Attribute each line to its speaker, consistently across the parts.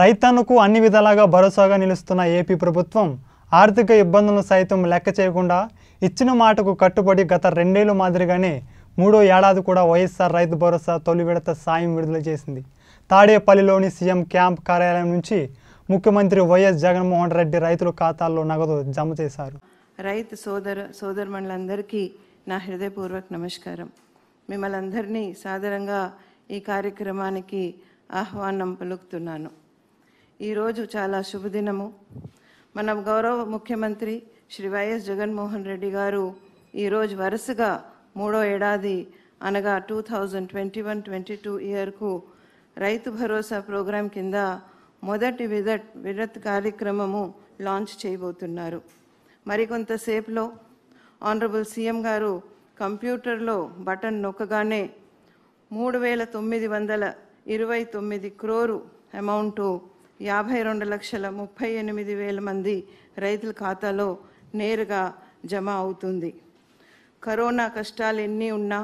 Speaker 1: రైతన్నుకు అన్ని విధాలుగా భరోసాగా నిలుస్తున్న ఏపీ ప్రభుత్వం ఆర్థిక ఇబ్బందులను సైతం లెక్క చేయకుండా ఇచ్చిన మాటకు కట్టుబడి గత రెండేళ్ళు మాదిరిగానే మూడో ఏడాది కూడా వైఎస్ఆర్ రైతు భరోసా తొలి విడత సాయం విడుదల చేసింది తాడేపల్లిలోని సీఎం క్యాంప్ కార్యాలయం నుంచి ముఖ్యమంత్రి వైఎస్ జగన్మోహన్ రెడ్డి రైతుల ఖాతాల్లో నగదు జమ చేశారు
Speaker 2: రైతు సోదర సోదరమణులందరికీ నా హృదయపూర్వక నమస్కారం మిమ్మల్ని అందరినీ సాదరంగా ఈ కార్యక్రమానికి ఆహ్వానం పలుకుతున్నాను ఈరోజు చాలా శుభదినము మన గౌరవ ముఖ్యమంత్రి శ్రీ వైఎస్ జగన్మోహన్ రెడ్డి గారు ఈరోజు వరుసగా మూడో ఏడాది అనగా two thousand twenty one twenty two ఇయర్కు రైతు భరోసా ప్రోగ్రాం కింద మొదటి విదట్ విడత్ కార్యక్రమము లాంచ్ చేయబోతున్నారు మరికొంతసేపులో ఆనరబుల్ సీఎం గారు కంప్యూటర్లో బటన్ నొక్కగానే మూడు వేల తొమ్మిది వందల ఇరవై తొమ్మిది క్రోరు అమౌంటు యాభై రెండు లక్షల ముప్పై ఎనిమిది వేల మంది రైతుల ఖాతాలో నేరుగా జమ అవుతుంది కరోనా కష్టాలు ఎన్ని ఉన్నా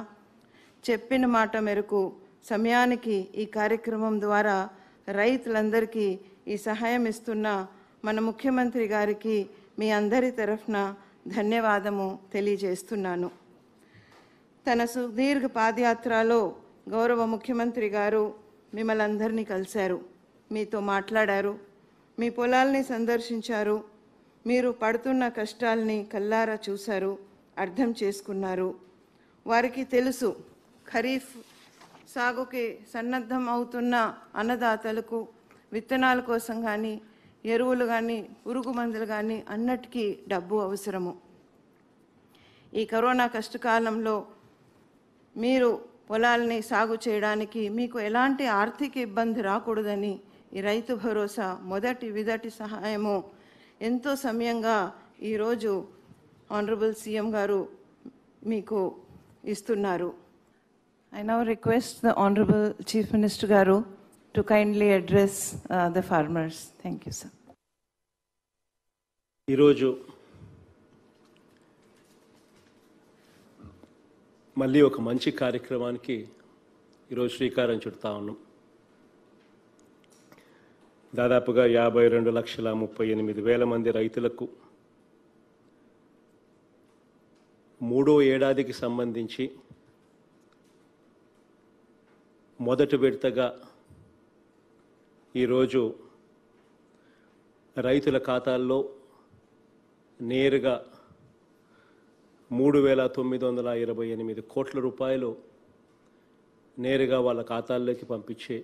Speaker 2: చెప్పిన మాట మేరకు సమయానికి ఈ కార్యక్రమం ద్వారా రైతులందరికీ ఈ సహాయం ఇస్తున్న మన ముఖ్యమంత్రి గారికి మీ అందరి తరఫున ధన్యవాదము తెలియజేస్తున్నాను తన సుదీర్ఘ పాదయాత్రలో గౌరవ ముఖ్యమంత్రి గారు మిమ్మల్ని అందరినీ కలిశారు మీతో మాట్లాడారు మీ పొలాల్ని సందర్శించారు మీరు పడుతున్న కష్టాల్ని కల్లారా చూశారు అర్థం చేసుకున్నారు వారికి తెలుసు ఖరీఫ్ సాగుకి సన్నద్ధం అవుతున్న అన్నదాతలకు విత్తనాల కోసం కానీ ఎరువులు కానీ పురుగు మందులు కానీ అన్నటికీ డబ్బు అవసరము ఈ కరోనా కష్టకాలంలో మీరు పొలాల్ని సాగు చేయడానికి మీకు ఎలాంటి ఆర్థిక ఇబ్బంది రాకూడదని ఈ రైతు భరోసా మొదటి విదటి సహాయము ఎంతో సమయంగా ఈరోజు ఆనరబుల్ సీఎం గారు మీకు ఇస్తున్నారు I now request the honourable chief minister గారు to kindly address the farmers thank you sir
Speaker 1: ఈరోజు మళ్ళీ ఒక మంచి కార్యక్రమానికి ఈరోజు శ్రీకారం చుడతా ఉన్నాం దాదాపుగా యాభై రెండు లక్షల ముప్పై ఎనిమిది వేల మంది రైతులకు మూడో ఏడాదికి సంబంధించి మొదటి విడతగా ఈరోజు రైతుల ఖాతాల్లో నేరుగా మూడు వేల తొమ్మిది వందల ఇరవై ఎనిమిది కోట్ల రూపాయలు నేరుగా వాళ్ళ ఖాతాల్లోకి పంపించే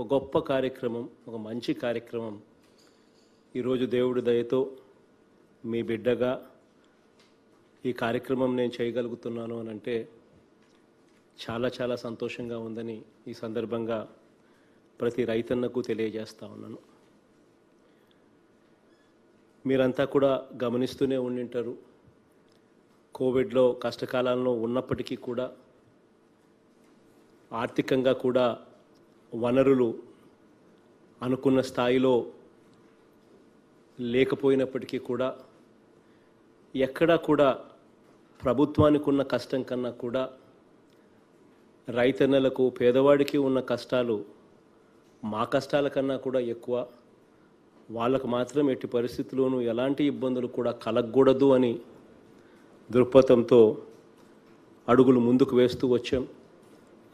Speaker 1: ఒక గొప్ప కార్యక్రమం ఒక మంచి కార్యక్రమం ఈరోజు దేవుడి దయతో మీ బిడ్డగా ఈ కార్యక్రమం నేను చేయగలుగుతున్నాను అని అంటే చాలా చాలా సంతోషంగా ఉందని ఈ సందర్భంగా ప్రతి రైతన్నకు తెలియజేస్తా ఉన్నాను మీరంతా కూడా గమనిస్తూనే ఉండింటారు కోవిడ్లో కష్టకాలంలో ఉన్నప్పటికీ కూడా ఆర్థికంగా కూడా వనరులు అనుకున్న స్థాయిలో లేకపోయినప్పటికీ కూడా ఎక్కడా కూడా ప్రభుత్వానికి ఉన్న కష్టం కన్నా కూడా రైతన్నలకు పేదవాడికి ఉన్న కష్టాలు మా కష్టాల కన్నా కూడా ఎక్కువ వాళ్ళకు మాత్రం ఎట్టి పరిస్థితుల్లోనూ ఎలాంటి ఇబ్బందులు కూడా కలగకూడదు అని దృక్పథంతో అడుగులు ముందుకు వేస్తూ వచ్చాం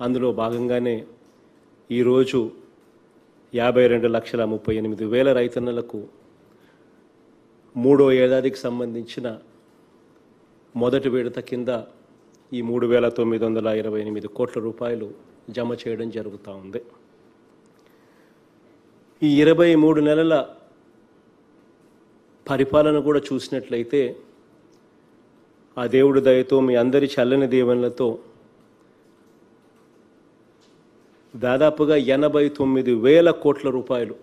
Speaker 1: అందులో భాగంగానే ఈరోజు యాభై రెండు లక్షల ముప్పై ఎనిమిది వేల రైతన్నలకు మూడో ఏడాదికి సంబంధించిన మొదటి విడత కింద ఈ మూడు వేల తొమ్మిది వందల ఇరవై ఎనిమిది కోట్ల రూపాయలు జమ చేయడం జరుగుతూ ఉంది ఈ ఇరవై మూడు నెలల పరిపాలన కూడా చూసినట్లయితే ఆ దేవుడి దయతో మీ అందరి చల్లని దీవెనలతో దాదాపుగా ఎనభై తొమ్మిది వేల కోట్ల రూపాయలు